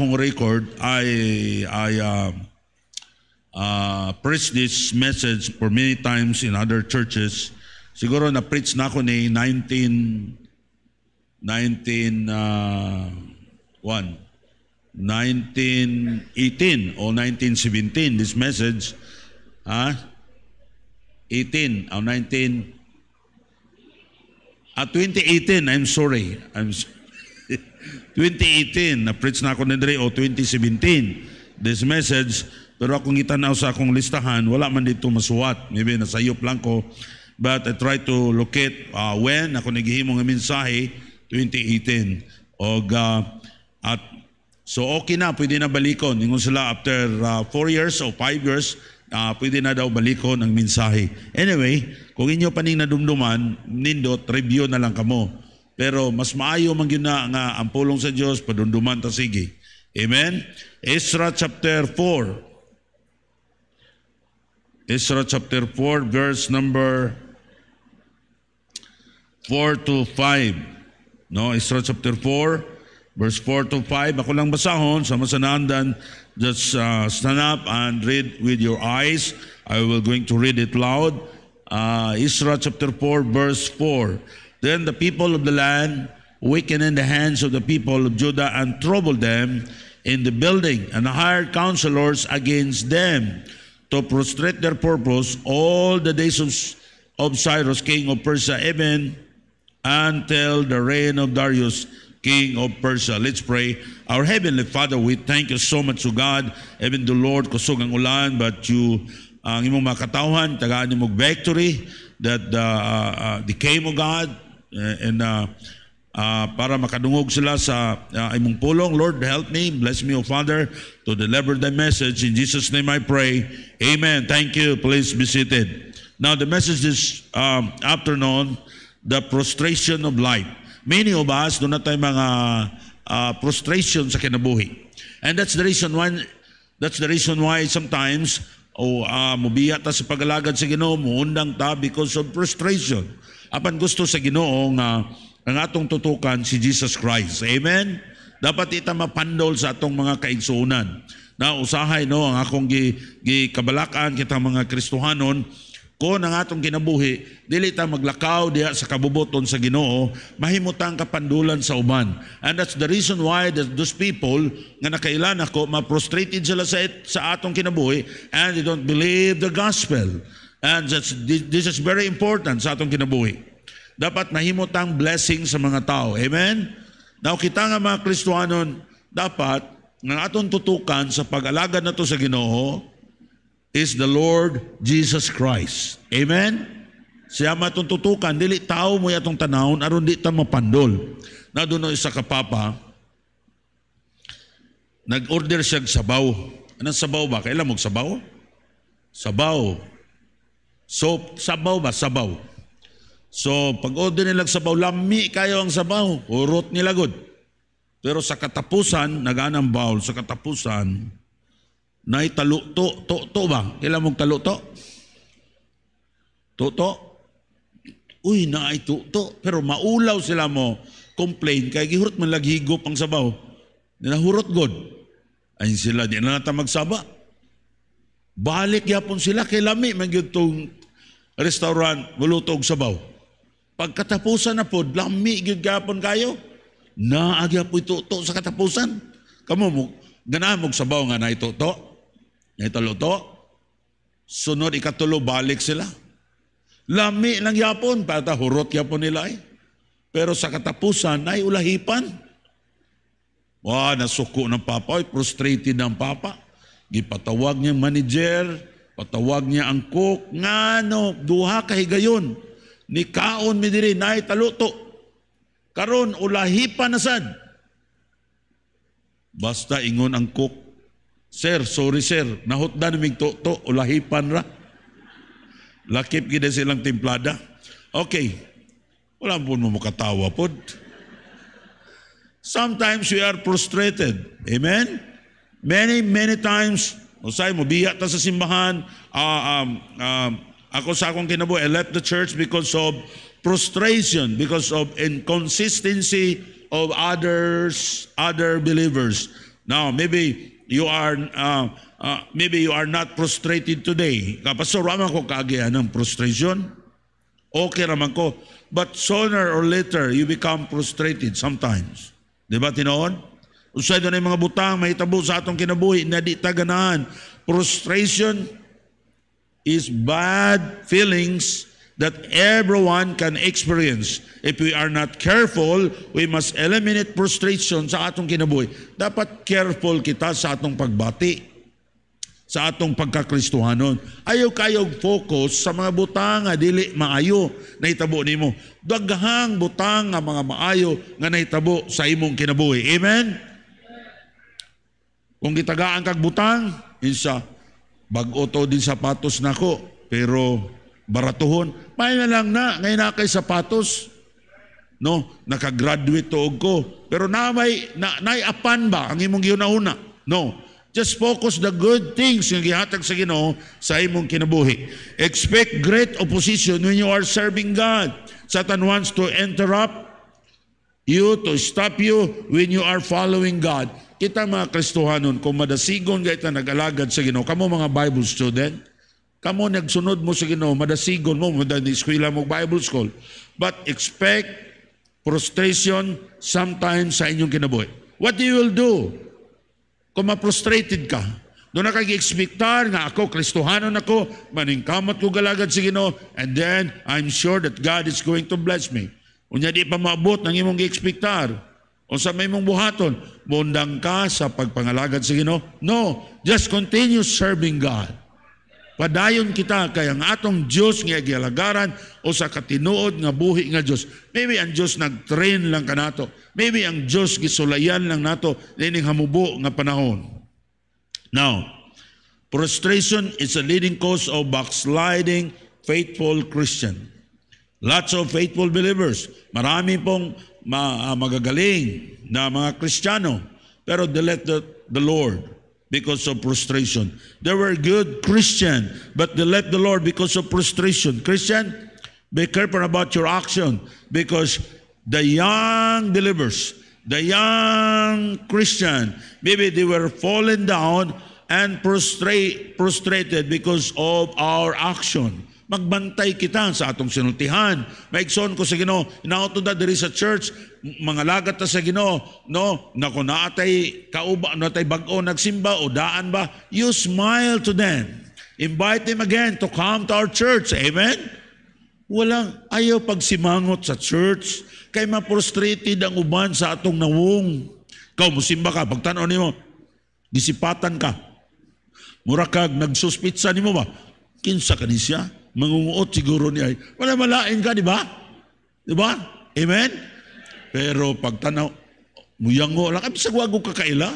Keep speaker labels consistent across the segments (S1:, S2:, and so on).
S1: kong record, I, I uh, uh, preached this message for many times in other churches. Siguro na-preach na ako ni 19, 19, uh, one, 1918 o 1917, this message. Ha? Huh? 18 o 19, uh, 2018, I'm sorry. I'm sorry. 2018, na-preach na ako ni Dre, o 2017, this message. Pero akong itanaw sa akong listahan, wala man dito masuwat. Maybe nasayop lang ko. But I try to locate uh, when ako nagihimo ng mensahe, 2018. Og, uh, at, so okay na, pwede na balikon. Ingon sila after 4 uh, years or 5 years, uh, pwede na daw balikon ang mensahe. Anyway, kung inyo paning nadumduman, nindot, review na lang kamo pero mas maayo man gyud nga ang pulong sa Dios padunduman ta sige. Amen. Ezra chapter 4. Ezra chapter 4 verse number 4 to 5. No, Ezra chapter 4 verse 4 to 5. Ako lang basahon sa masanandan just uh, stand up and read with your eyes. I will going to read it loud. Uh, Ezra chapter 4 verse 4. Then the people of the land weakened the hands of the people of Judah and troubled them in the building and hired counselors against them to frustrate their purpose all the days of, of Cyrus, king of Persia, even until the reign of Darius, king of Persia. Let's pray. Our Heavenly Father, we thank you so much to God, even the Lord, kusog ang ulan, but you, ang imong makatawhan, tagaan imong victory, that the, uh, uh, uh, the came of God, Eh, and uh, uh, para makadungog sila sa uh, imong pulong. Lord, help me, bless me, O Father, to deliver the message. In Jesus' name I pray. Amen. Thank you. Please be seated. Now, the message this um, afternoon, the prostration of life. Many of us, doon na tayo mga uh, prostration sa kinabuhi. And that's the reason why, that's the reason why sometimes, o oh, uh, mubiya ta sa pagalagad sa Ginoo, muundang ta because of prostration. Apan gusto sa Ginoo nga ah, ang atong tutukan si Jesus Christ. Amen. Dapat ita mapandol sa atong mga kaigsuonan. Na usahay no ang akong gi, gi kabalakan kita mga Kristohanon ko ang atong kinabuhi dili ta maglakaw diha sa kabubuton sa Ginoo mahimutang kapandulan sa uban and that's the reason why those people nga nakailan ako ma-prostrated sila sa, sa atong kinabuhi and they don't believe the gospel And that's, this is very important sa atong kinabuhi. Dapat mahimutang blessing sa mga tao. Amen? Now, kita nga mga Kristuhanon, dapat nga atong tutukan sa pag-alagad na to sa ginoo is the Lord Jesus Christ. Amen? Siya matong tutukan, dili tao mo yatong tanawon, aron di ta mapandol. Na doon isa kapapa, nag-order siya sabaw. Anong sabaw ba? Kailan mo sabaw? Sabaw. So, sabaw ba? Sabaw. So, pag order nilang sabaw, lami kayo ang sabaw. Urot nila good. Pero sa katapusan, naganang bowl, sa katapusan, na italuto, to, to ba? Kailan mong taluto? Toto? Uy, na ay tuto. Pero maulaw sila mo, complain, kay gihurot man lagi higop ang sabaw. Nahurot god. Ay sila, di na nata magsaba. Balik yapon sila kay lami, magyutong restaurant, muluto og sabaw. Pagkatapusan na po, lami gigapon kayo. Naagya po ito to sa katapusan. Kamo mo, ganamog sabaw nga na ito to. Na ito luto. Sunod ikatulo, balik sila. Lami lang yapon, pata hurot yapon nila eh. Pero sa katapusan ay ulahipan. Wah, nasuko ng papa, ay prostrated ng papa. Gipatawag niya manager, Patawag niya ang cook, ngano duha ka higayon, ni kaon mi diri nay taluto. Karon ulahi pa na sad. Basta ingon ang cook, Sir, sorry sir, nahutdan mig toto, ulahipan ra. Lakip gid silang timplada. Okay. Wala po mo makatawa pod. Sometimes we are frustrated. Amen? Many, many times Usay mo biya ta sa simbahan. Uh, um, um, ako sa akong kinabuhi, I left the church because of frustration, because of inconsistency of others, other believers. Now, maybe you are uh, uh, maybe you are not frustrated today. Kapastor, raman ko kaagyan ng frustration. Okay raman ko. But sooner or later, you become frustrated sometimes. Di ba tinoon? Usay doon mga butang, may tabo sa atong kinabuhi na di taganaan. Frustration is bad feelings that everyone can experience. If we are not careful, we must eliminate frustration sa atong kinabuhi. Dapat careful kita sa atong pagbati, sa atong pagkakristuhanon. Ayaw kayog focus sa mga butang nga ah, dili maayo na itabo nimo. Daghang butang nga ah, mga maayo nga naitabo sa imong kinabuhi. Amen? Kung gitagaan kag butang, insa bag-o to din sapatos nako, pero baratuhon, may na lang na ngay na kay sapatos. No, nakagraduate to ko. Pero na may na, nay apan ba ang imong giuna-una? No. Just focus the good things nga gihatag sa Ginoo sa imong kinabuhi. Expect great opposition when you are serving God. Satan wants to interrupt you, to stop you when you are following God kita mga Kristohanon, kung madasigon ka ita nagalagad sa Ginoo, kamo mga Bible student, kamo nagsunod mo sa Ginoo, madasigon mo, madan eskwela mo Bible school, but expect frustration sometimes sa inyong kinabuhi. What you will do? Kung ma-prostrated ka, doon na kag-expectar nga ako, Kristohanon ako, maningkamat ko galagad sa Ginoo, and then I'm sure that God is going to bless me. Unya di pa maabot ng imong gi-expectar Unsa may mong buhaton, bundang ka sa pagpangalagad sa Ginoo? No, just continue serving God. Padayon kita kay ang atong Dios nga gialagaran o sa katinuod nga buhi nga Dios. Maybe ang Dios nag-train lang kanato. Maybe ang Dios gisulayan lang nato nining hamubo nga panahon. Now, frustration is a leading cause of backsliding faithful Christian. Lots of faithful believers. Marami pong ma, ah, magagaling na mga Kristiyano. Pero they let the, the Lord because of frustration. They were good Christian, but they let the Lord because of frustration. Christian, be careful about your action because the young believers, the young Christian, maybe they were fallen down and prostrate, prostrated because of our action magbantay kita sa atong sinultihan. Maigson ko sa Ginoo, inaoto da diri sa church, mga lagat ta sa Ginoo, no? Nako atay kauba, no naatay bag-o nagsimba o daan ba? You smile to them. Invite them again to come to our church. Amen. Walang ayaw pagsimangot sa church kay ma-frustrated ang uban sa atong nawong. mo musimba ka, pagtan aw nimo, disipatan ka. Murakag kag nagsuspitsa nimo ba? Kinsa ka ni siya? mangunguot siguro niya. Wala malain ka, di ba? Di ba? Amen? Pero pagtanaw, muyango lang. Ay, sa wago ka kaila.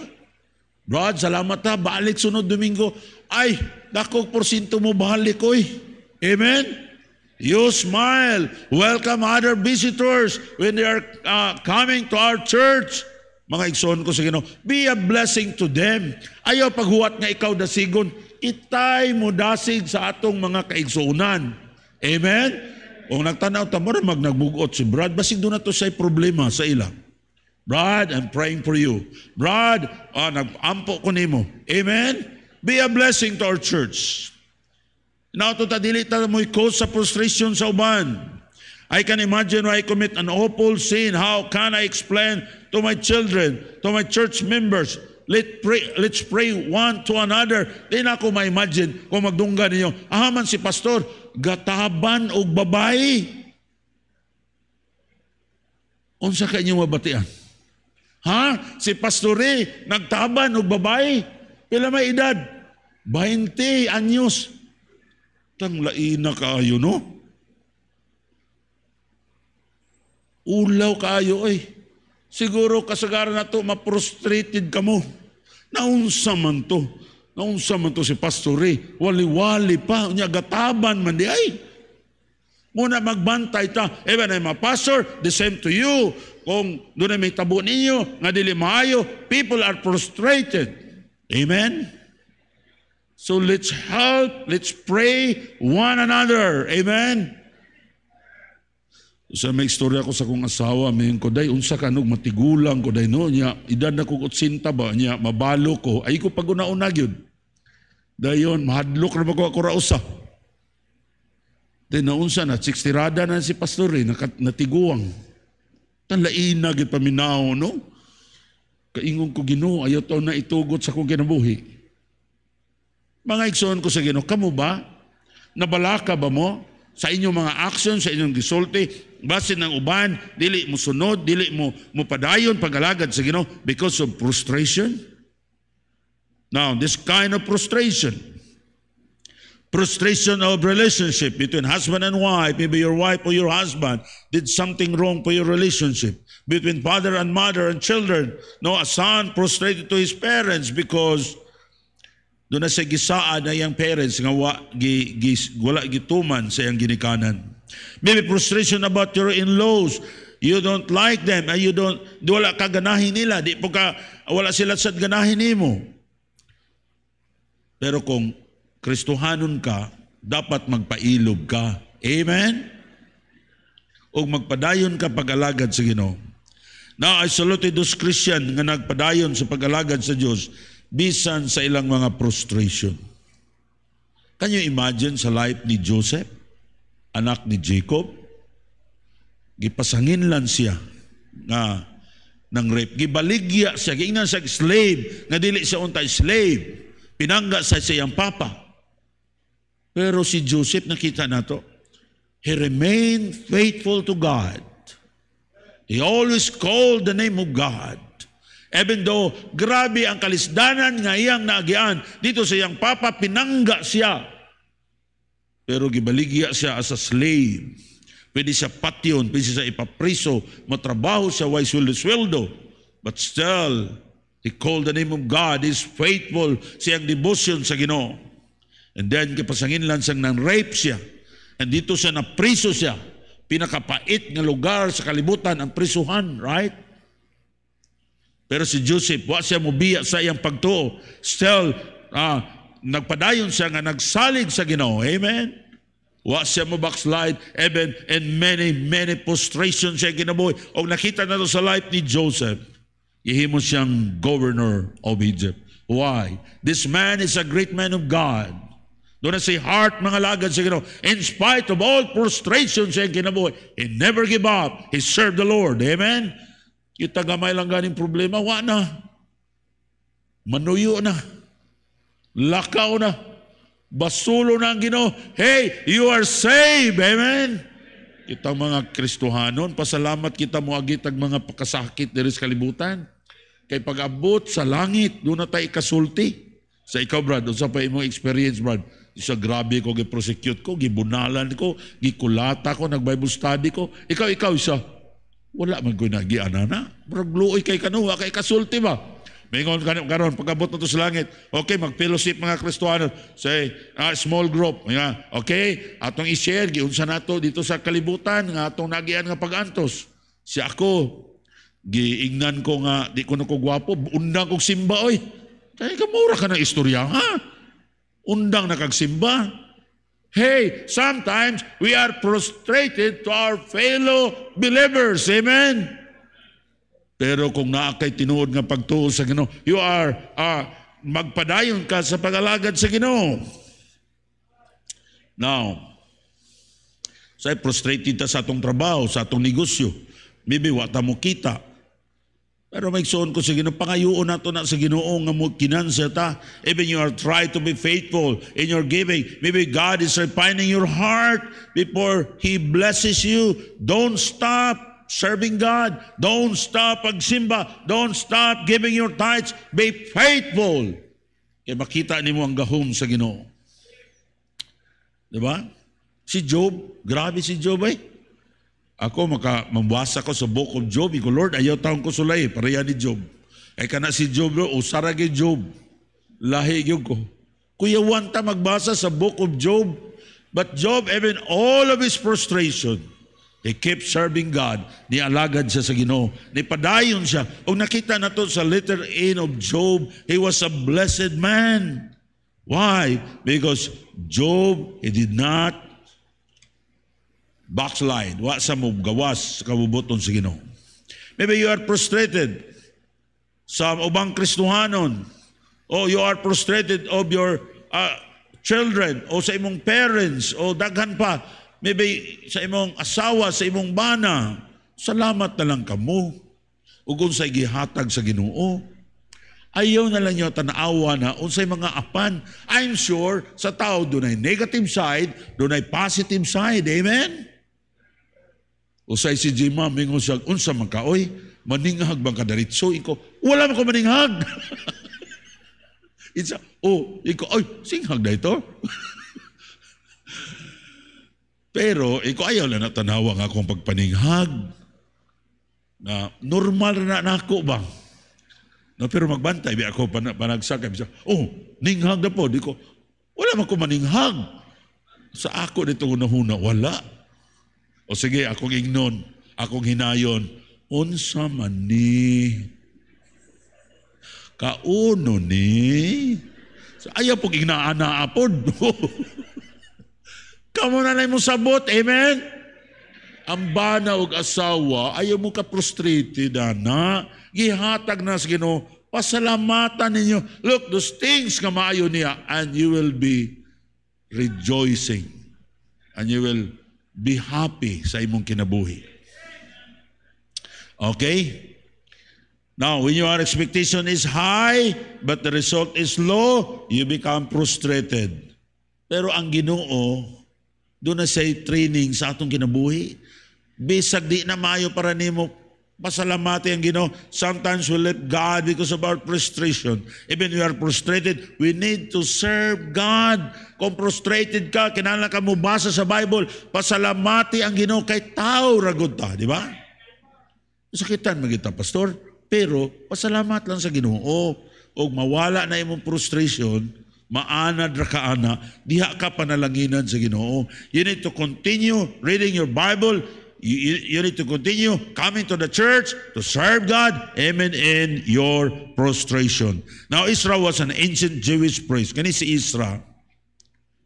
S1: Brad, salamat ha. Balik sunod Domingo. Ay, dako porsinto mo balik ko Amen? You smile. Welcome other visitors when they are uh, coming to our church. Mga igsoon ko sa Ginoo, be a blessing to them. Ayaw paghuwat nga ikaw da sigon itay mo dasig sa atong mga kaigsoonan. Amen? Kung nagtanaw ta mara mag nagbugot si Brad, basig doon na to sa problema sa ila. Brad, I'm praying for you. Brad, ah, nagampo ko nimo. Amen? Be a blessing to our church. Now, to tadili ta mo'y cause sa frustration sa uban. I can imagine why I commit an awful sin. How can I explain to my children, to my church members, Let pray, let's pray one to another. Di na ako ma-imagine kung magdunggan ninyo. Ahaman si pastor, gataban og babae. Unsa ka inyong mabatian? Ha? Si pastor pastore, eh, nagtaban og babae. Pila may edad? 20 anyos. Tang laina kaayo, no? Ulaw kaayo, oy. Eh siguro kasagaran na to, ma-frustrated ka mo. Naunsa man to. Naunsa man to si Pastor pastore. Wali-wali pa. Unya gataban man di ay. Muna magbantay ta. Even I'm a pastor, the same to you. Kung doon may tabo ninyo, nga dili maayo, people are frustrated. Amen? So let's help, let's pray one another. Amen? Sa may istorya ko sa kong asawa, may ko, day, unsa ka nung matigulang ko, day, no, niya, edad na ko kutsinta ba, niya, mabalo ko, ay ko paguna-una yun. Dayon, mahadlok na ba ko ako rausa. Ah. Then naunsa na, sikstirada na si pastor eh, nakat, natiguang. Talaina, paminaw, no? Kaingon ko ginoo, ayaw to na itugot sa kong kinabuhi. Mga iksoon ko sa ginoo, kamo ba? Nabalaka ba mo? sa inyong mga action, sa inyong gisulti, base ng uban, dili mo sunod, dili mo mupadayon pagalagad sa Ginoo because of frustration. Now, this kind of frustration, frustration of relationship between husband and wife, maybe your wife or your husband did something wrong for your relationship, between father and mother and children. No, a son frustrated to his parents because do na sa gisaad na iyang parents nga wa, gi, gi, wala gituman sa iyang ginikanan. Maybe frustration about your in-laws. You don't like them and you don't, di wala ka ganahin nila. Di po ka, wala sila sa ganahin nimo. Pero kung Kristuhanon ka, dapat magpailob ka. Amen? O magpadayon ka pag-alagad sa Ginoo. Now, I salute those Christian nga nagpadayon sa pag-alagad sa Diyos bisan sa ilang mga frustration. Can you imagine sa life ni Joseph, anak ni Jacob? Gipasangin lang siya nga ng rape. Gibaligya siya, giingnan siya slave, nga dili siya unta slave. Pinangga sa siyang papa. Pero si Joseph, nakita na to, he remained faithful to God. He always called the name of God. Even though grabe ang kalisdanan nga iyang naagian, dito sa iyang papa pinangga siya. Pero gibaligya siya as a slave. Pwede siya patyon, pwede siya ipapriso, matrabaho siya way sweldo-sweldo. But still, he called the name of God, is faithful siyang devotion sa Ginoo. And then kipasanginlan siyang nang rape siya. And dito siya napriso siya. Pinakapait nga lugar sa kalibutan ang prisuhan, right? Pero si Joseph, wa siya mubiya sa iyang pagtuo. Still, ah, nagpadayon siya nga nagsalig sa Ginoo. Amen? Wa siya mo backslide, even and many, many frustration siya ginaboy. O nakita na sa life ni Joseph, ihimo siyang governor of Egypt. Why? This man is a great man of God. Doon na si heart mga lagad sa Ginoo. In spite of all frustration siya ginaboy, he never give up. He served the Lord. Amen? gamay lang ganing problema, wa na. Manuyo na. Lakaw na. Basulo na ang Ginoo. Hey, you are saved. Amen. Itang mga Kristohanon, pasalamat kita mo agit ang mga pakasakit diri sa kalibutan. Kay pag-abot sa langit, doon na tayo ikasulti. Sa ikaw, Brad, sa pa imong experience, Brad, Isa grabe ko, gi-prosecute ko, gibunalan ko, gikulata ko, nag-Bible study ko. Ikaw, ikaw, isa. Wala man ko nagianana. Murag luoy kay kanuha, kay kasulti ba? Mingon karon karon pagabot na sa langit. Okay, mag-fellowship mga Kristohanon. Say, ah, small group. Yeah. Okay, atong i-share giunsa nato dito sa kalibutan nga atong nagian nga pag-antos. Si ako giingnan ko nga di ko na ko gwapo, undang kog simba oy. Kay kamura ka ng istorya ha. Undang na kag simba. Hey, sometimes we are prostrated to our fellow believers. Amen? Pero kung naa kay tinuod nga pagtuo sa Ginoo, you are uh, magpadayon ka sa pagalagad sa Ginoo. Now, say prostrated ta sa atong trabaho, sa atong negosyo. Maybe wa ta mo kita. Pero may son ko sa Ginoo, pangayoon nato na sa Ginoo nga mo kinansa ta. Even you are try to be faithful in your giving. Maybe God is refining your heart before He blesses you. Don't stop serving God. Don't stop pagsimba. Don't stop giving your tithes. Be faithful. Kaya makita nimo ang gahom sa Ginoo. Di ba? Si Job, grabe si Job eh. Ako, maka, mabasa ko sa book of Job. Iko, Lord, ayaw taong ko sulay. Pareya ni Job. Ay kana si Job, usara kay Job. Lahi yun ko. Kuya, one magbasa sa book of Job. But Job, even all of his frustration, He kept serving God. Nialagad siya sa Ginoo. ni padayon siya. og nakita na sa letter A of Job, he was a blessed man. Why? Because Job, he did not backslide, wa sa mo gawas sa kabubuton sa Ginoo. Maybe you are frustrated sa ubang Kristuhanon o you are frustrated of your uh, children o sa imong parents o daghan pa maybe sa imong asawa sa imong bana salamat na lang kamo ug unsay gihatag sa Ginoo ayaw na lang niyo tanawa na unsay mga apan i'm sure sa tao dunay negative side dunay positive side amen Usay si Jima, mingon siya, unsa man ka, oy, maninghag bang kadaritso? Iko, wala man ko maninghag. It's a, oh, iko, oy, singhag na ito. Pero, iko ayaw na natanawa nga akong pagpaninghag. Na, normal na nako na bang? No, pero magbantay, bi ako pan panagsak. Bisa, oh, ninghag na po. Di ko, wala man ko maninghag. Sa ako nito unahuna, wala. O sige, akong ignon, akong hinayon. Unsa man ni kauno ni so, ayaw pong ignaana apod. Kamo na lang mo sabot. Amen? Ang bana og asawa, ayaw mo ka-frustrated, ana. Gihatag na sa Ginoo, pasalamatan ninyo. Look, those things nga maayo niya, and you will be rejoicing. And you will be happy sa imong kinabuhi. Okay? Now, when your expectation is high, but the result is low, you become frustrated. Pero ang ginoo, doon na say training sa atong kinabuhi. Bisag di na mayo para nimo Pasalamati ang Ginoo. Sometimes we let God because of our frustration. Even we are frustrated, we need to serve God. Kung frustrated ka, kinala ka mo basa sa Bible, pasalamati ang Ginoo kay tao ragod ta, di ba? Sakitan magita, pastor. Pero pasalamat lang sa Ginoo. Og mawala na imong frustration, maanad ra ka ana, diha ka panalanginan sa Ginoo. You need to continue reading your Bible you, you, you need to continue coming to the church to serve God, amen, in your prostration. Now, Isra was an ancient Jewish priest. Kani si Isra,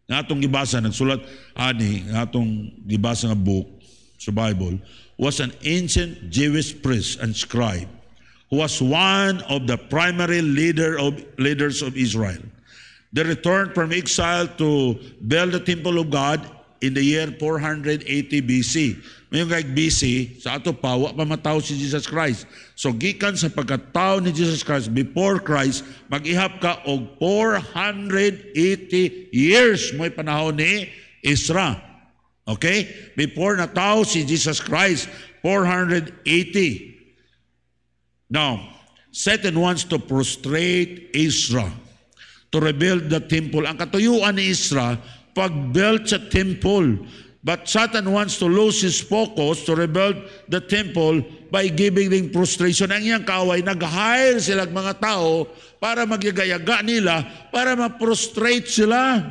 S1: nga atong gibasa, nagsulat ani, nga atong gibasa nga book sa Bible, was an ancient Jewish priest and scribe who was one of the primary leader of, leaders of Israel. They returned from exile to build the temple of God in the year 480 BC. Mayong kay busy, sa ato pa, wa pa mataw si Jesus Christ. So, gikan sa pagkatao ni Jesus Christ, before Christ, mag-ihap ka og 480 years mo'y panahon ni Isra. Okay? Before nataw si Jesus Christ, 480. Now, Satan wants to prostrate Isra to rebuild the temple. Ang katuyuan ni Isra, pag-build sa temple, But Satan wants to lose his focus to rebuild the temple by giving them prostration. Ang iyang kaway, nag-hire silang mga tao para magyagayaga nila, para ma prostrate sila.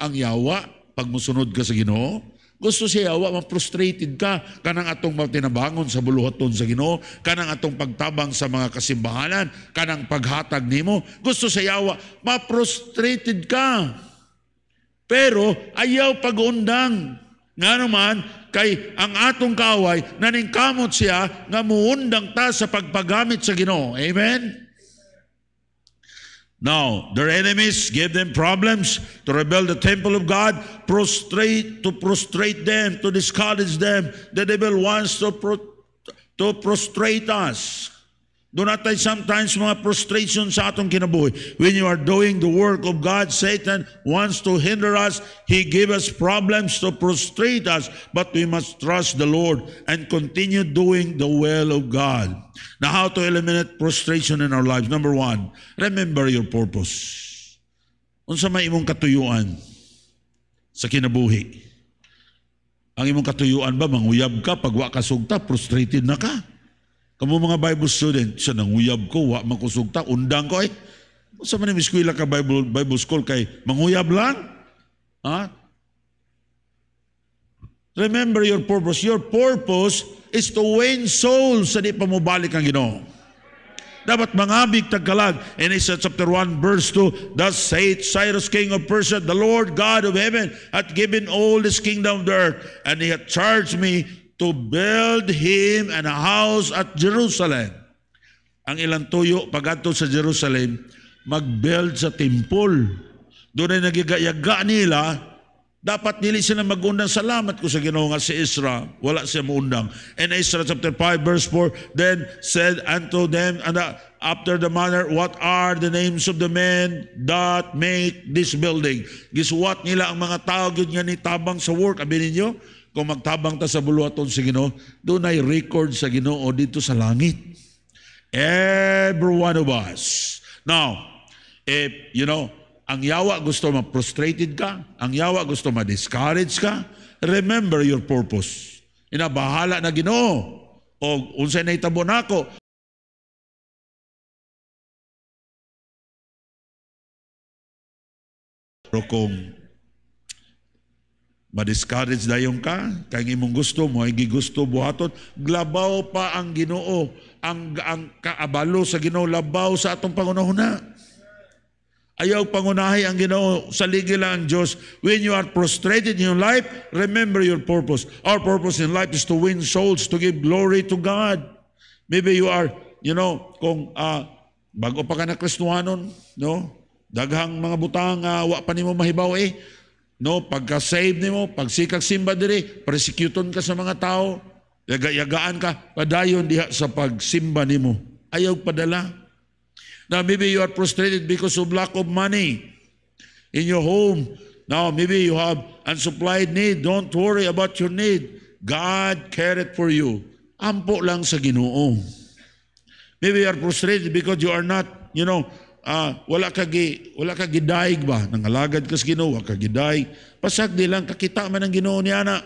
S1: Ang yawa, pag musunod ka sa ginoo, gusto siya yawa, ma prostrated ka. Kanang atong tinabangon sa buluhaton sa ginoo, kanang atong pagtabang sa mga kasimbahanan, kanang paghatag nimo. Gusto siya yawa, ma prostrated ka. Pero ayaw pag-undang nga naman, kay ang atong kaaway, naningkamot siya nga muundang ta sa pagpagamit sa Ginoo. Amen? Now, their enemies gave them problems to rebuild the temple of God, prostrate to prostrate them, to discourage them. The devil wants to, pro, to prostrate us. Do not sometimes mga frustration sa atong kinabuhi? When you are doing the work of God, Satan wants to hinder us. He gives us problems to frustrate us. But we must trust the Lord and continue doing the will of God. Now, how to eliminate frustration in our lives? Number one, remember your purpose. Unsa may imong katuyuan sa kinabuhi? Ang imong katuyuan ba, manguyab ka, pagwa ka sugta, frustrated na ka. Kamo mga Bible student, sa uyab ko, wa makusugta, undang ko eh. Sa man eskwela ka Bible, Bible school kay manguyab lang? Ha? Remember your purpose. Your purpose is to win souls sa di pa mubalik ang Ginoo. Dapat mangabig tagkalag. In Isaiah chapter 1 verse 2, Thus saith Cyrus king of Persia, The Lord God of heaven hath given all this kingdom of the earth, and he hath charged me to build him an house at Jerusalem. Ang ilang tuyo pagadto sa Jerusalem, mag-build sa temple. Doon ay nagigayaga nila, dapat dili sila mag salamat ko sa Ginoo nga si Isra, wala siya muundang. And Isra chapter 5 verse 4, then said unto them, and uh, after the manner, what are the names of the men that make this building? Giswat nila ang mga tao, yun nga ni tabang sa work, abinin nyo, kung magtabang ta sa buluaton sa Ginoo, doon ay record sa Ginoo dito sa langit. Every one of us. Now, if you know, ang yawa gusto ma-frustrated ka, ang yawa gusto ma-discourage ka, remember your purpose. Inabahala na Ginoo. O unsay na itabo nako, Pero kung Madiscourage dayon ka, kay imong gusto mo, ay gigusto buhatot, glabaw pa ang ginoo, ang, ang kaabalo sa ginoo, labaw sa atong pangunahuna. Ayaw pangunahi ang ginoo, sa lang ang Diyos. When you are prostrated in your life, remember your purpose. Our purpose in life is to win souls, to give glory to God. Maybe you are, you know, kung uh, bago pa ka na Kristuhanon, no? Daghang mga butang, uh, wa pa ni mo mahibaw eh No, pagka-save nimo, pagsikak simba diri, persecuton ka sa mga tao, yaga-yagaan ka, padayon diha sa pagsimba nimo. Ayaw padala. Now, maybe you are frustrated because of lack of money in your home. Now, maybe you have unsupplied need. Don't worry about your need. God cared for you. Ampo lang sa ginoo. Maybe you are frustrated because you are not, you know, ah, wala ka gi wala ka gidaig ba nang alagad kas Ginoo ka gidaig pasak di lang kakita man ang Ginoo ni ana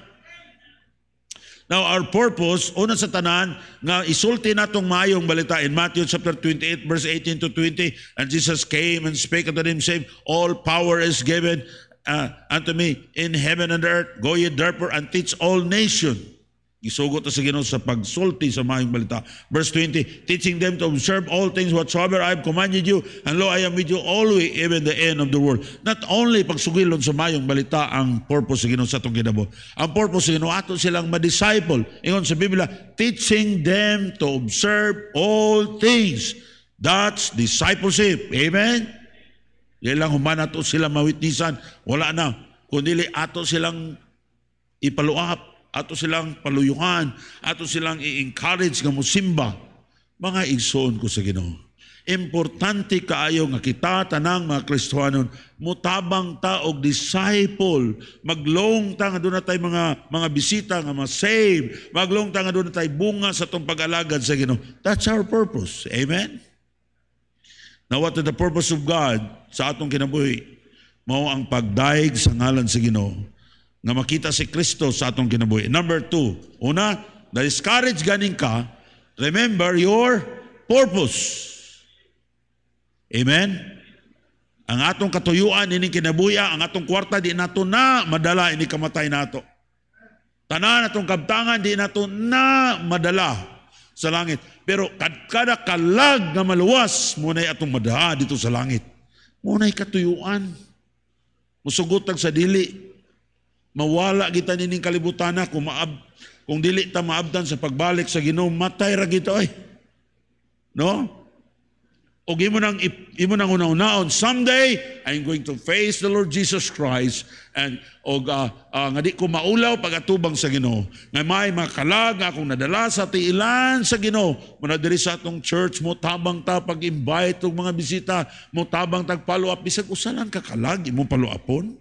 S1: Now our purpose una sa tanan nga isulti natong mayong balita in Matthew chapter 28 verse 18 to 20 and Jesus came and spake unto them saying all power is given uh, unto me in heaven and earth go ye therefore and teach all nations Gisugo to sa Ginoo sa pagsulti sa mahing balita. Verse 20, teaching them to observe all things whatsoever I have commanded you, and lo, I am with you always, even the end of the world. Not only pagsugilon sa mahing balita ang purpose sa Ginoo sa itong ginabo. Ang purpose sa Ginoo, ato silang ma-disciple. Ingon sa Biblia, teaching them to observe all things. That's discipleship. Amen? Kailang humana to sila mawitnisan. Wala na. Kundili ato silang ipaluap ato silang paluyuhan, ato silang i-encourage nga mosimba. Mga igsoon ko sa Ginoo. Importante kaayo nga kita tanang mga Kristohanon mutabang ta og disciple, maglong ta nga doon tay mga mga bisita nga ma-save, maglong ta nga doon tay bunga sa tong pag-alagad sa Ginoo. That's our purpose. Amen. Now what is the purpose of God sa atong kinabuhi mao ang pagdaig sa ngalan sa Ginoo nga makita si Kristo sa atong kinabuhi. Number two, una, na-discourage ganing ka, remember your purpose. Amen? Ang atong katuyuan, ini kinabuya, ang atong kwarta, di nato na madala, ini kamatay nato. Tanan atong kabtangan, di nato na madala sa langit. Pero kada kalag nga maluwas, munay atong madaha dito sa langit. Munay katuyuan. Musugot sa dili Mawala kita nining kalibutana kung maab kung dili ta maabdan sa pagbalik sa Ginoo matay ra gito ay No? Og imo nang imo nang una-unaon someday I'm going to face the Lord Jesus Christ and og uh, uh, nga di ko maulaw pagatubang sa Ginoo. Nga may makalag nga akong nadala sa tiilan sa Ginoo. mo diri sa atong church mo tabang ta pag-invite og mga bisita, mo tabang tag follow up bisag usa lang ka kalag imo follow upon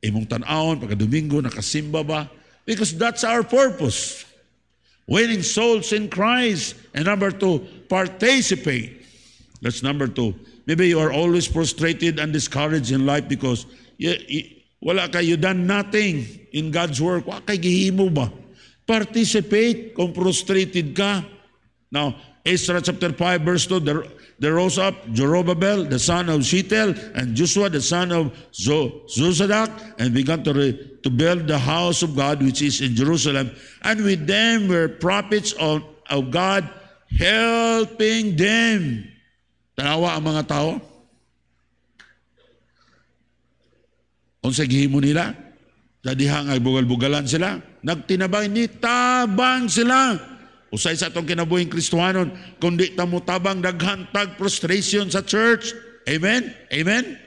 S1: imong tanawon pagka Domingo nakasimba ba? Because that's our purpose. Winning souls in Christ. And number two, participate. That's number two. Maybe you are always frustrated and discouraged in life because you, you, wala kayo done nothing in God's work. Wala kay gihimo ba? Participate kung frustrated ka. Now, Ezra chapter 5 verse 2, the, They rose up Jerobabel, the son of Shittel, and Joshua, the son of Zosadak, and began to, re- to build the house of God which is in Jerusalem. And with them were prophets of, of God helping them. Tanawa ang mga tao. Unsa gihimo nila? Sa dihang ay bugal-bugalan sila. Nagtinabay ni tabang sila Usay sa atong kinabuhing Kristohanon, kundi tamutabang daghan tag prostration sa church. Amen? Amen?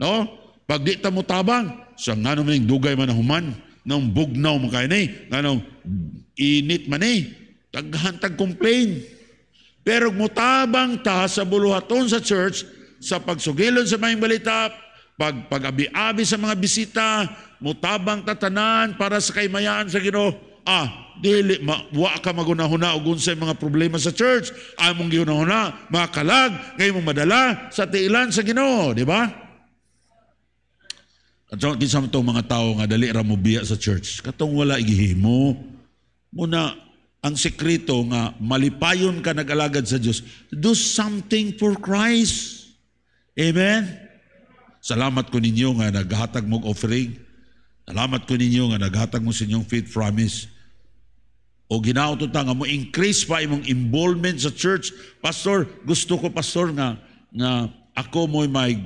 S1: No? Pag di tamutabang, sa so, nga naman dugay man human, nang bugnaw mo kayo ni, nga init man eh, daghan tag complain. Pero mo tabang ta sa buluhaton sa church, sa pagsugilon sa mga balita, pag pag-abi-abi sa mga bisita, mutabang tatanan para sa kaymayaan sa Ginoo ah, dili ma, wa ka magunahuna og unsay mga problema sa church among gihunahuna makalag kay mong madala sa tiilan sa Ginoo di ba Adto kinsa man tong mga tawo nga dali ra mo biya sa church katong wala igihimo muna ang sekreto nga malipayon ka nagalagad sa Dios do something for Christ amen salamat ko ninyo nga naghatag mo offering salamat ko ninyo nga naghatag mo sa inyong faith promise o ginaw ta nga mo increase pa imong involvement sa church. Pastor, gusto ko pastor nga nga ako mo mag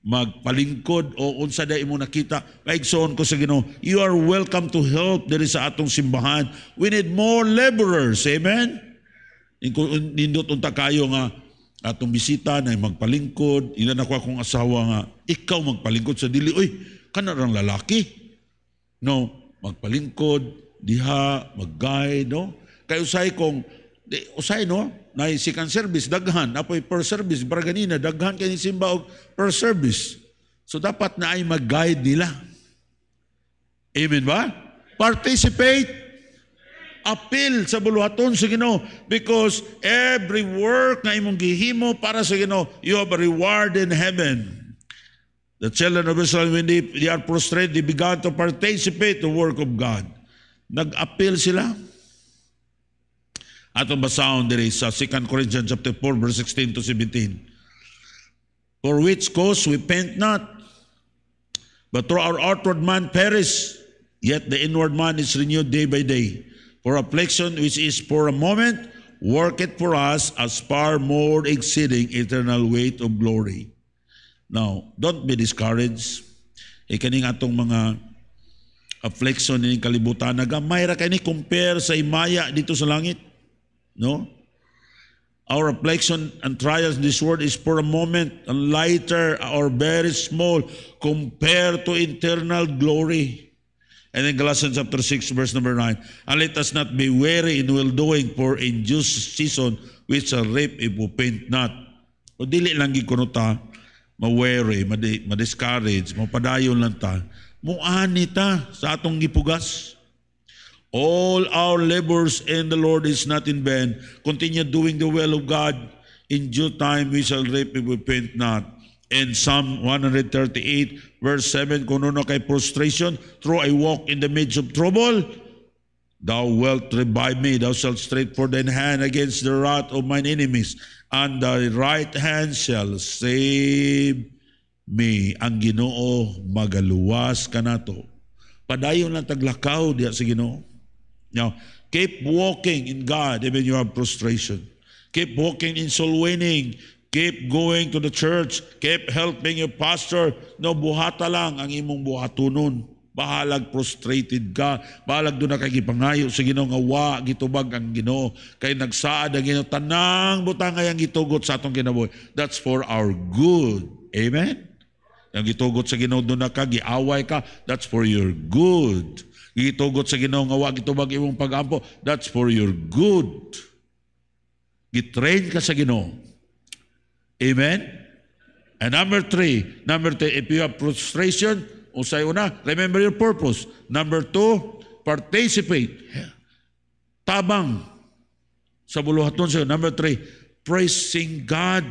S1: magpalingkod o unsa day imo nakita kaigsoon ko sa Ginoo you are welcome to help diri sa atong simbahan we need more laborers amen nindot unta kayo nga atong bisita na magpalingkod ila na ko akong asawa nga ikaw magpalingkod sa dili oy kana rang lalaki no magpalingkod diha mag-guide no kay usay kong di, usay no na second service daghan apoy per service para ganina, daghan kay simba og per service so dapat na ay mag-guide nila amen ba participate appeal sa buluhaton sa Ginoo because every work nga imong gihimo para sa Ginoo you have a reward in heaven The children of Israel, when they, they are prostrate, they began to participate the work of God. Nag-appeal sila. Atong basahon diri sa 2 Corinthians chapter 4 verse 16 to 17. For which cause we paint not, but through our outward man perish, yet the inward man is renewed day by day. For affliction which is for a moment, worketh for us as far more exceeding eternal weight of glory. Now, don't be discouraged. E kaning atong mga affliction ni kalibutan naga mayra kay ni compare sa imaya dito sa langit no our affliction and trials in this world is for a moment and lighter or very small compared to eternal glory and in Galatians chapter 6 verse number 9 and let us not be weary in well doing for in due season we shall reap if we faint not o dili lang kuno ta ma-weary, ma-discourage, padayon lang ta, Muani ta sa atong gipugas. All our labors in the Lord is not in vain. Continue doing the will of God. In due time we shall reap if we faint not. In Psalm 138 verse 7, kuno ano kay prostration, through I walk in the midst of trouble, Thou wilt revive me, thou shalt straight for thine hand against the wrath of mine enemies, and thy right hand shall save may ang ginoo magaluwas kanato. Padayon lang taglakaw diya sa ginoo. Now, keep walking in God even you have prostration. Keep walking in soul winning. Keep going to the church. Keep helping your pastor. No, buhata lang ang imong buhatunon. Bahalag prostrated ka. Bahalag doon na kay gipangayo sa Ginoo nga wa gitubag ang Ginoo. Kay nagsaad ang Ginoo tanang butang ang itugot sa atong kinabuhi. That's for our good. Amen. Ang gitugot sa Ginoo do na ka giaway ka, that's for your good. Gitugot sa Ginoo nga wa gitubag imong pagampo, that's for your good. Gitrain ka sa Ginoo. Amen. And number three, number three, if you have frustration, usay una, remember your purpose. Number two, participate. Tabang sa buluhaton sa Number three, praising God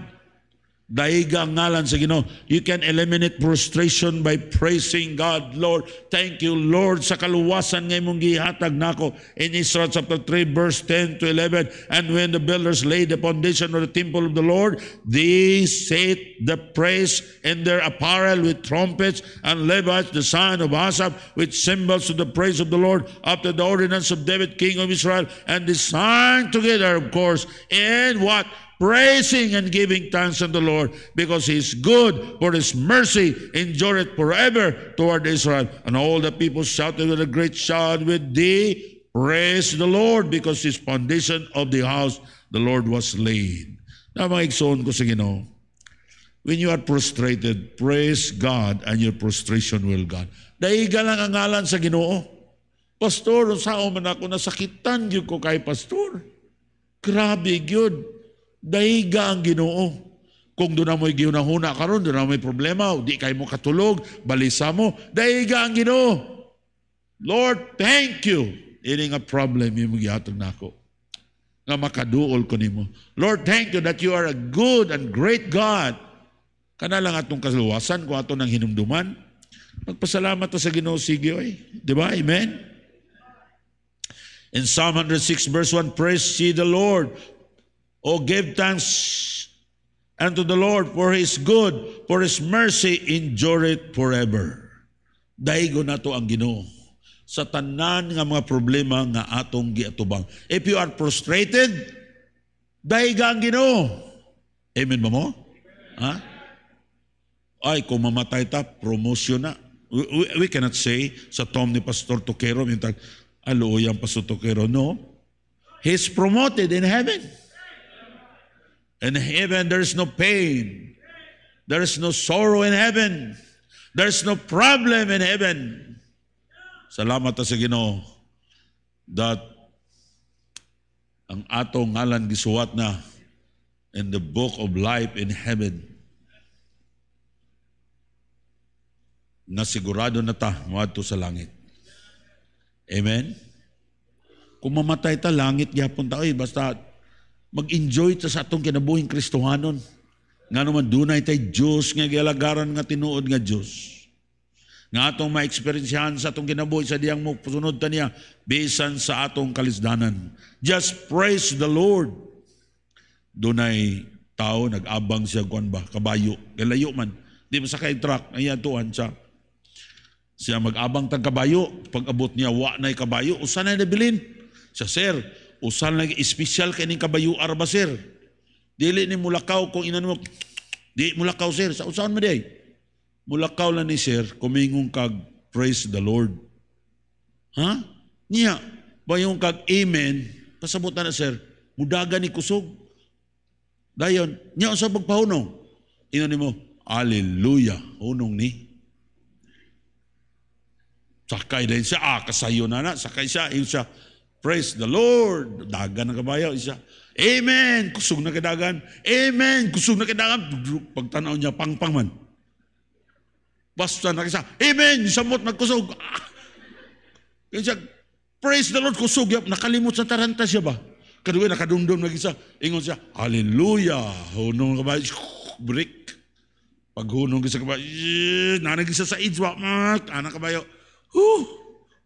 S1: Daiga ngalan sa Ginoo. You can eliminate frustration by praising God, Lord. Thank you, Lord, sa kaluwasan ngay mong gihatag nako. In Israel chapter 3 verse 10 to 11, and when the builders laid the foundation of the temple of the Lord, they set the praise in their apparel with trumpets and Levites the son of Asaph with cymbals to the praise of the Lord after the ordinance of David king of Israel and they sang together of course in what praising and giving thanks unto the Lord because He is good, for His mercy endureth forever toward Israel. And all the people shouted with a great shout with thee, Praise the Lord because His foundation of the house, the Lord was laid. Now, mga iksoon ko sa Ginoo, when you are prostrated, praise God and your prostration will God. Daiga lang ang ngalan sa Ginoo. Pastor, saan man ako nasakitan yun ko kay pastor. Grabe yun Dahiga ang ginoo. Kung doon na mo'y giunahuna karon, doon na mo'y problema, o di kay mo katulog, balisa mo, dahiga ang ginoo. Lord, thank you. Ini nga problem yung gihatag nako Nga makaduol ko nimo. Lord, thank you that you are a good and great God. Kana lang atong kaluwasan kung ato ng hinumduman. Magpasalamat sa Ginoo sige oy. Di ba? Amen. In Psalm 106 verse 1, praise ye the Lord. O give thanks unto the Lord for His good, for His mercy endureth forever. Daigo na to ang ginoo sa tanan nga mga problema nga atong giatubang. If you are frustrated, daiga ang ginoo. Amen ba mo? Ha? Ay, kung mamatay ta, promosyon na. We, we, cannot say sa tom ni Pastor Tokero, mintag, aloy ang Pastor Tokero. No. He's promoted in heaven. In heaven, there is no pain. There is no sorrow in heaven. There's no problem in heaven. Salamat sa Ginoo that ang atong ngalan gisuwat na in the book of life in heaven. Nasigurado na ta moadto sa langit. Amen. Kung mamatay ta langit gyapon ta oy basta mag-enjoy ta sa atong kinabuhing Kristohanon. Nga naman dunay tay Diyos nga gialagaran nga tinuod nga Diyos. Nga atong ma-experiencehan sa atong kinabuhi sa diyang mo ta niya bisan sa atong kalisdanan. Just praise the Lord. Dunay tao nag-abang siya kuan ba kabayo kalayo man di ba sa kay truck ayan tuan siya siya mag-abang tag kabayo pag abot niya wa nay kabayo usa na nabilin sa sir Usal na special kay ning kabayo arba sir. Dili ni mulakaw kung inan mo di mulakaw sir sa usahan mo di. Mulakaw lang ni sir kumingong kag praise the Lord. Ha? Niya bayon kag amen pasabot na, sir mudaga ni kusog. Dayon niya sa pagpahunong. Inan mo hallelujah hunong ni. Sakay din siya, ah, kasayo na na, sakay siya, yun siya, Praise the Lord. Dagan na kabayo isa. Amen! Kusog na kadagan. Amen! Kusog na kadagan. Pagtanaw niya, pangpang man. Basta na isa. Amen! Samot nagkusog. Ah! Kaya praise the Lord, kusog. Nakalimot sa taranta siya ba? Kaduwi, nakadumdum na isa. Ingon siya, Hallelujah! Hunong kabayaw. Break. Paghunong isa kabayaw. Nanag isa sa ids. Anak kabayaw. Huh!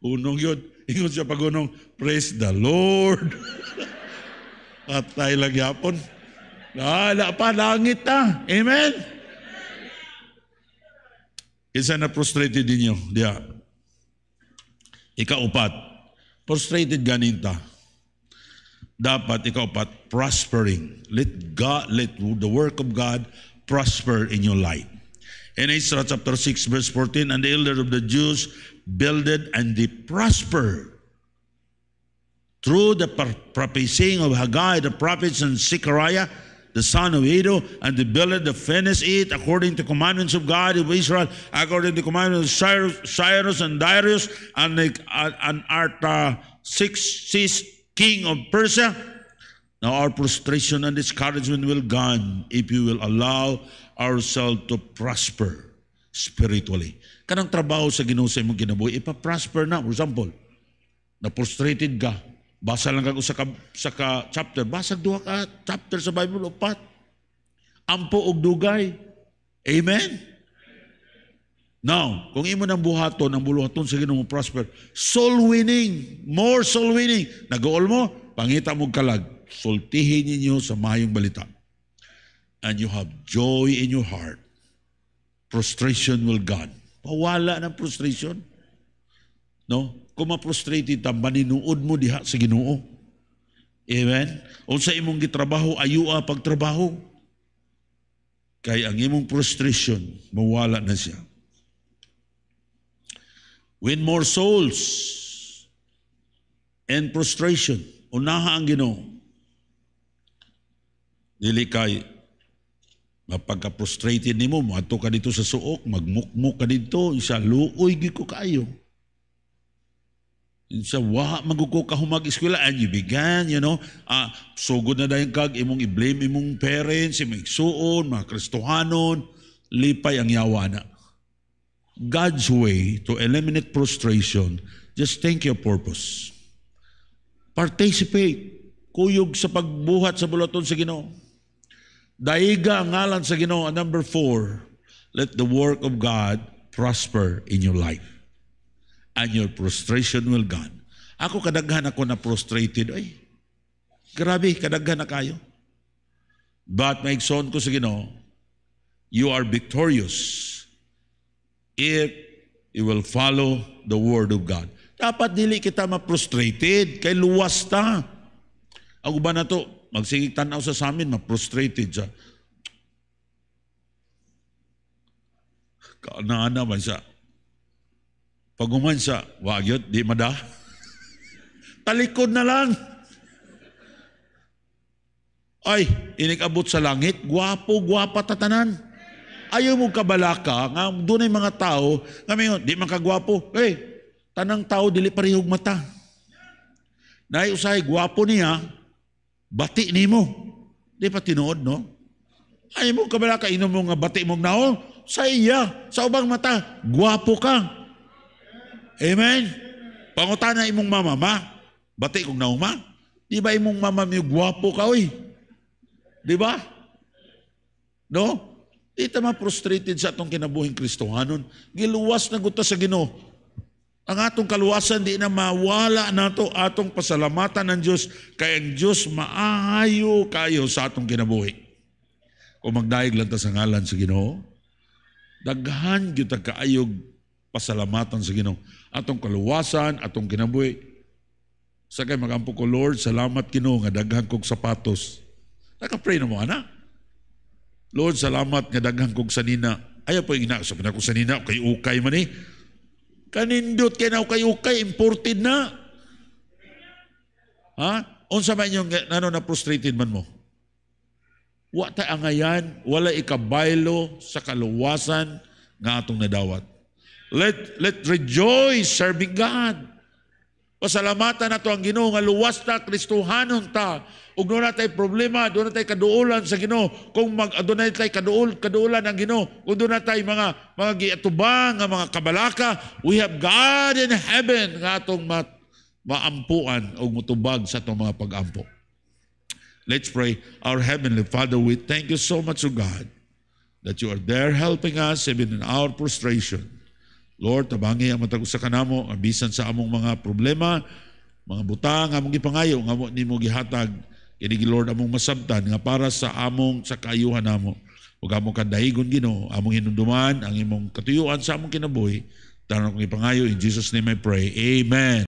S1: Hunong yun. Ingon siya pagunong, praise the Lord. Patay lang yapon. Naala pa, langit na. Amen? Isa na frustrated ninyo. Diya. Ikaupat. Frustrated ta. Dapat ikaupat, prospering. Let God, let the work of God prosper in your life. In Ezra chapter 6 verse 14, And the elders of the Jews builded and they prospered. Through the prophesying of Haggai, the prophets, and Zechariah, the son of Edo, and they builded the furnace it according to commandments of God of Israel, according to commandments of Cyrus, Cyrus and Darius, and, uh, and Artaxerxes, king of Persia. Now our prostration and discouragement will gone if you will allow ourselves to prosper spiritually. Kanang trabaho sa Ginoo sa imong ginabuhi, ipa-prosper na. For example, na-frustrated ka, basa lang kag usa ka, sa ka chapter, basa duha ka chapter sa Bible upat. Ampo og dugay. Amen. Now, kung imo nang buhaton, ang buluhaton sa Ginoo mo prosper, soul winning, more soul winning. nag mo, pangita mo kalag, sultihin ninyo sa mayong balita and you have joy in your heart, frustration will gone. Pawala ng frustration. No? Kung ma-frustrated ta, maninuod mo diha sa ginoo. Amen? O sa imong gitrabaho, ayua pagtrabaho. Kay ang imong frustration, mawala na siya. Win more souls and frustration. Unaha ang ginoo. Dili kay mapagka frustrated nimo, moadto ka dito sa suok, magmukmuk ka dito, isa luoy gi ko kayo. isa wa maguko ka humag eskwela and you began, you know, ah, good na dayon kag imong i-blame imong parents, imong suon mga Kristohanon, lipay ang yawa na. God's way to eliminate prostration, just think your purpose. Participate. Kuyog sa pagbuhat sa bulaton sa Ginoo. Daiga ang ngalan sa Ginoo. Number four, let the work of God prosper in your life. And your frustration will gone. Ako kadaghan ako na frustrated. Ay, grabe, kadaghan na kayo. But son ko sa Ginoo, you are victorious if you will follow the Word of God. Dapat dili kita ma-frustrated, kay luwas ta. Ako ba na to, Magsigig tanaw sa samin, ma-prostrated siya. Kaana-ana man siya. Paguman siya, wagyot, di mada. Talikod na lang. Ay, inikabot sa langit, guwapo, guwapa tatanan. Ayaw mo kabalaka, nga doon ay mga tao, kami di man kagwapo. Hey, tanang tao, dili parehog mata. Nay usay, guwapo niya, bati nimo. Di pa tinuod, no? Ay mo, kabala ka inom mo nga bati mong naon, sa iya, sa ubang mata, guwapo ka. Amen? Pangutan na imong mama, ma, bati kong naong ma. Di ba imong mama mi guwapo ka, oy? Di ba? No? Di ta ma frustrated sa atong kinabuhing Kristohanon. Giluwas na guta sa Ginoo ang atong kaluwasan di na mawala nato atong pasalamatan ng Dios kay ang Dios maayo kayo sa atong kinabuhi. Kung magdaig lang ta sa ngalan sa Ginoo, daghan gyud ta kaayog pasalamatan sa Ginoo. Atong kaluwasan, atong kinabuhi. Sa kay magampo ko Lord, salamat Ginoo nga daghan kog sapatos. Naka-pray na mo ana. Lord, salamat nga daghan kog sanina. Ayaw pa ina sa so, sanina kay ukay man eh Kanindot kayo naw kayo kay imported na. Ha? Unsa man yung ano na frustrated man mo? Wa ta angayan, wala ikabaylo sa kaluwasan nga atong nadawat. Let let rejoice serving God. Pasalamatan na to ang Ginoo nga luwas ta Kristohanon ta. Ug na tay problema, do na tay kaduolan sa Ginoo. Kung mag adunay tay kaduol kaduolan ang Ginoo, kung do na tay mga mga giatubang mga, mga kabalaka, we have God in heaven nga atong ma maampuan o mutubag sa atong mga pag-ampo. Let's pray. Our Heavenly Father, we thank you so much, O God, that you are there helping us even in our prostration. Lord, tabangi ang matag usa kanamo bisan sa among mga problema, mga butang among gipangayo nga mo nimo gihatag kini Lord among masabtan nga para sa among sa kaayuhan namo. Ug among kandahigon Ginoo, among hinunduman ang imong katuyuan sa among kinabuhi. Tanong kong ipangayo in Jesus name I pray. Amen.